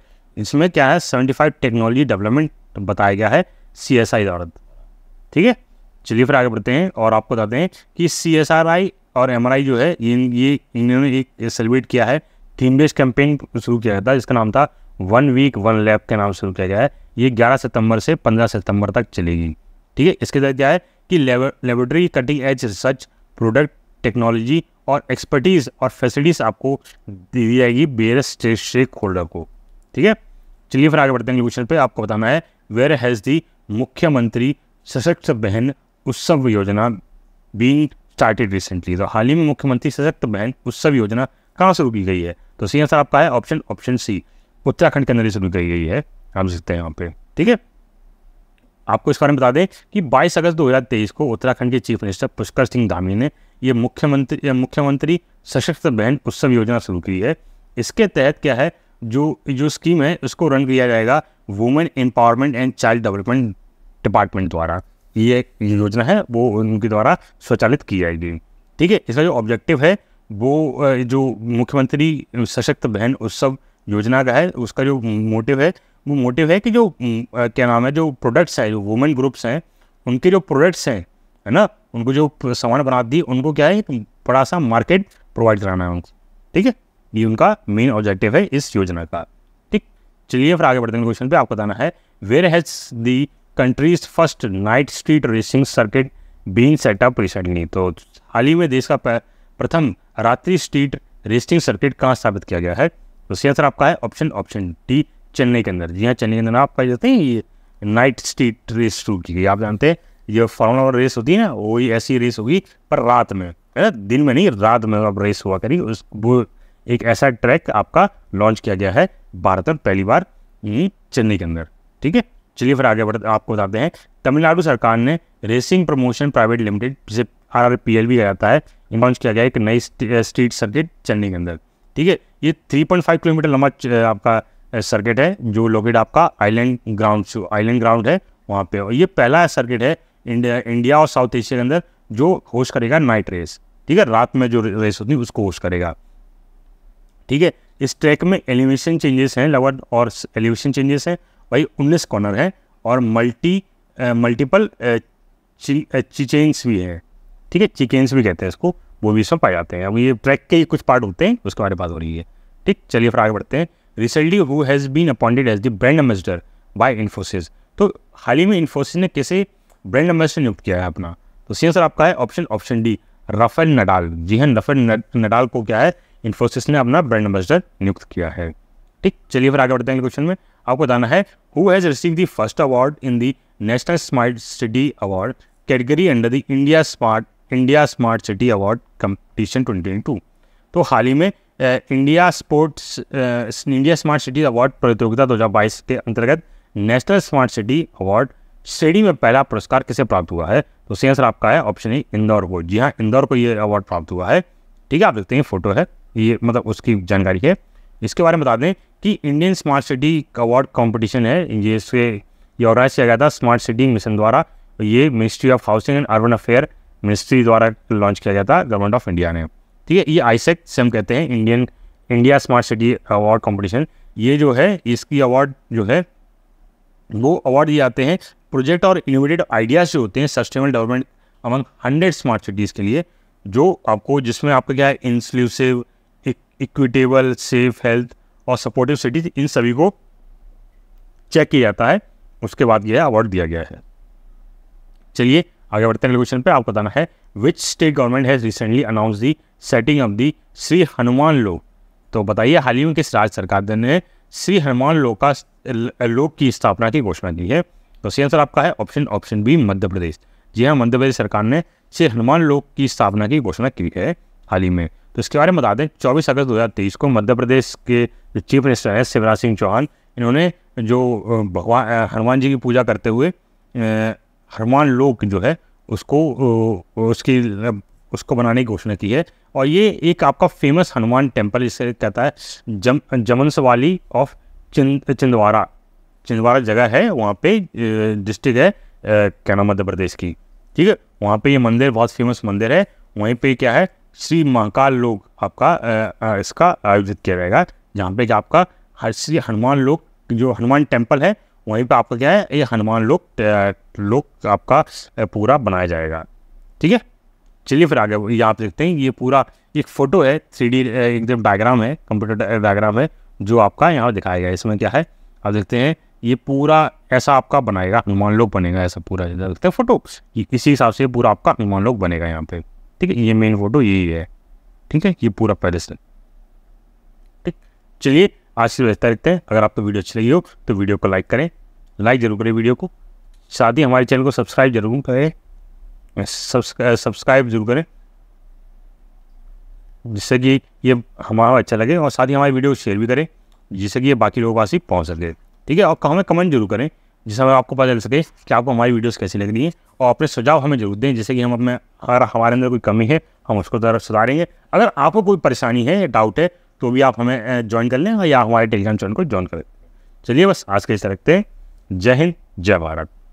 इसमें क्या है सेवेंटी फाइव टेक्नोलॉजी डेवलपमेंट बताया गया है सी एस आई द्वारा ठीक है चलिए फिर आगे बढ़ते हैं और आपको बताते हैं कि सी एस आर आई और एम जो है ये ये इन्होंने एक सेलिब्रेट किया है थीम बेस्ड कैंपेन शुरू किया गया था जिसका नाम था वन वीक वन लैब के नाम शुरू किया गया है ये 11 सितंबर से 15 सितंबर तक चलेगी ठीक है इसके तहत क्या है कि laboratory cutting edge research product technology और एक्सपर्टीज़ और फैसिलिटीज़ आपको दी जाएगी बेयर स्टेक होल्डर को ठीक है चलिए फिर आगे बढ़ते हैं क्वेश्चन पर आपको बताना है वेयर हैज़ दी मुख्यमंत्री सशक्त बहन उत्सव योजना बीन स्टार्टेड रिसेंटली तो हाल ही में मुख्यमंत्री सशक्त बहन उत्सव योजना कहाँ शुरू की गई है तो सी आंसर आपका है ऑप्शन ऑप्शन सी उत्तराखंड के अंदर शुरू की गई है आप सकते हैं यहाँ पे ठीक है आपको इस बारे में बता दें कि 22 अगस्त 2023 को उत्तराखंड के चीफ मिनिस्टर पुष्कर सिंह धामी ने ये मुख्यमंत्री मुख्यमंत्री सशक्त बहन उत्सव योजना शुरू की है इसके तहत क्या है जो जो स्कीम है उसको रन किया जाएगा women empowerment and child development department द्वारा ये एक योजना है वो उनके द्वारा स्वचालित की जाएगी ठीक है इसका जो ऑब्जेक्टिव है वो जो मुख्यमंत्री सशक्त बहन उत्सव योजना का है उसका जो मोटिव है वो मोटिव है कि जो क्या नाम है जो प्रोडक्ट्स है जो वुमेन ग्रुप्स हैं उनके जो प्रोडक्ट्स हैं है ना उनको जो सामान बना दी उनको क्या है एक बड़ा सा मार्केट प्रोवाइड कराना है उनको ठीक है ये उनका मेन ऑब्जेक्टिव है इस योजना का ठीक चलिए फिर आगे बढ़ते हैं क्वेश्चन पे आपको बताना है where has the country's first night street racing circuit been set up recently तो हाल ही में देश का प्रथम रात्रि स्ट्रीट रेसिंग सर्किट कहाँ स्थापित किया गया है तो आंसर आपका है ऑप्शन ऑप्शन डी चेन्नई के अंदर जी हाँ चेन्नई के अंदर आप पाए जाते हैं ये नाइट स्ट्रीट रेस शुरू की गई आप जानते हैं ये फार्मूला रेस होती है ना वही ऐसी रेस होगी पर रात में है ना दिन में नहीं रात में अब रेस हुआ करी उस वो एक ऐसा ट्रैक आपका लॉन्च किया गया है भारत में पहली बार हम्म, चेन्नई के अंदर ठीक है चलिए फिर आगे बढ़ आपको बताते हैं तमिलनाडु सरकार ने रेसिंग प्रमोशन प्राइवेट लिमिटेड जिसे आर आर पी एल भी जाता है लॉन्च किया गया एक नई स्ट्रीट सर्किट चेन्नई के अंदर ठीक है ये 3.5 किलोमीटर लंबा आपका सर्किट है जो लोकेट आपका आइलैंड ग्राउंड आइलैंड ग्राउंड है वहाँ पे और ये पहला सर्किट है इंडिया इंडिया और साउथ एशिया के अंदर जो होस्ट करेगा नाइट रेस ठीक है रात में जो रेस होती है उसको होस्ट करेगा ठीक है इस ट्रैक में एलिवेशन चेंजेस हैं लगभग और एलिवेशन चेंजेस हैं भाई उन्नीस कॉर्नर है और मल्टी मल्टीपल चिकेन्स भी है ठीक है चिकेंस भी कहते हैं इसको वो भी इसमें पाए जाते हैं अब ये ट्रैक के कुछ पार्ट होते हैं उसके बारे में बात हो रही है ठीक चलिए फिर आगे बढ़ते हैं recently who has been appointed as the brand ambassador by Infosys तो हाल ही में इन्फोसिस ने कैसे ब्रांड एम्बेसडर नियुक्त किया है अपना तो सी आंसर आपका है option option D Rafael Nadal जी हाँ राफेल नडाल को क्या है इन्फोसिस ने अपना ब्रांड एम्बेसडर नियुक्त किया है ठीक चलिए फिर आगे बढ़ते हैं क्वेश्चन में आपको बताना है who has receive the first award in the national smart city award category under the India smart India smart city award competition twenty तो हाल ही में India sports India smart city award प्रतियोगिता दो के अंतर्गत नेशनल स्मार्ट सिटी अवार्ड श्रेणी में पहला पुरस्कार किसे प्राप्त हुआ है तो सही आंसर आपका है ऑप्शन ए इंदौर को जी हाँ इंदौर को ये अवार्ड प्राप्त हुआ है ठीक है आप देखते हैं फोटो है ये मतलब उसकी जानकारी है इसके बारे में बता दें कि Indian smart city award competition है जिसके ये ऑर्गेनाइज किया गया था स्मार्ट सिटी मिशन द्वारा ये ministry of housing and urban affair ministry द्वारा लॉन्च किया गया था गवर्नमेंट ऑफ इंडिया ने ठीक है ये आईसेक e से हम कहते हैं Indian India smart city award competition ये जो है इसकी अवार्ड जो है वो अवार्ड दिए जाते हैं प्रोजेक्ट और इनोवेटिव आइडियाज़ जो होते हैं sustainable development among hundred smart cities के लिए जो आपको जिसमें आपका क्या है इंक्लूसिव इक्विटेबल सेफ हेल्थ और सपोर्टिव सिटीज इन सभी को चेक किया जाता है उसके बाद यह अवार्ड दिया गया है चलिए आगे बढ़ते हैं क्वेश्चन पे आपको बताना है which state government has recently announce the setting of the Shri Hanuman Lok तो बताइए हाल ही में किस राज्य सरकार ने श्री हनुमान लोक का लोक की स्थापना की घोषणा की है तो सही आंसर आपका है option option B Madhya Pradesh जी हाँ मध्य प्रदेश सरकार ने श्री हनुमान लोक की स्थापना की घोषणा की है हाल ही में तो इसके बारे में बता दें चौबीस अगस्त दो को मध्य प्रदेश के चीफ मिनिस्टर हैं शिवराज सिंह चौहान इन्होंने जो भगवान हनुमान जी की पूजा करते हुए हनुमान लोक जो है उसको उसकी उसको बनाने की घोषणा की है और ये एक आपका फेमस हनुमान टेम्पल जिसे कहता है जम जमनस वाली ऑफ चिंद चिंदवारा चिंदवारा जगह है वहाँ पे डिस्ट्रिक्ट है क्या नाम मध्य प्रदेश की ठीक है वहाँ पे ये मंदिर बहुत फेमस मंदिर है वहीं पे क्या है श्री महाकाल लोक आपका आ, आ, इसका आयोजित किया जाएगा जहाँ पे आपका हर श्री हनुमान लोक जो हनुमान टेम्पल है वहीं पर आपका क्या है ये हनुमान लोक लोक आपका पूरा बनाया जाएगा ठीक है चलिए फिर आगे ये आप देखते हैं ये पूरा एक फ़ोटो है थ्री डी एकदम डायग्राम है कंप्यूटर डायग्राम है जो आपका यहाँ दिखाया गया इसमें क्या है आप देखते हैं ये पूरा ऐसा आपका बनाएगा हनुमान लोक बनेगा ऐसा पूरा देखते हैं फ़ोटो इसी हिसाब से पूरा आपका हनुमान लोक बनेगा यहाँ पे ठीक है ये मेन फोटो यही है ठीक है ये पूरा पैलेस है ठीक चलिए आज से व्यवस्था रखते हैं अगर आपको तो वीडियो अच्छी लगी हो तो वीडियो को लाइक करें लाइक जरूर करें वीडियो को साथ ही हमारे चैनल को सब्सक्राइब जरूर करें सब्सक्राइब जरूर करें जिससे कि ये हमारा अच्छा लगे और साथ ही हमारी वीडियो शेयर भी करें जिससे कि ये बाकी लोगों के पास ही पहुँच सके ठीक है और हमें कमेंट जरूर करें जिस समय आपको पता चल सके कि आपको हमारी वीडियोस कैसी लग रही है और अपने सुझाव हमें जरूर दें जैसे कि हम अपने अगर हमारे अंदर कोई कमी है हम उसको सुधारेंगे अगर आपको कोई परेशानी है या डाउट है तो भी आप हमें ज्वाइन कर लें या हमारे टेलीग्राम चैनल को ज्वाइन कर चलिए बस आज के इस रखते हैं जय हिंद जय भारत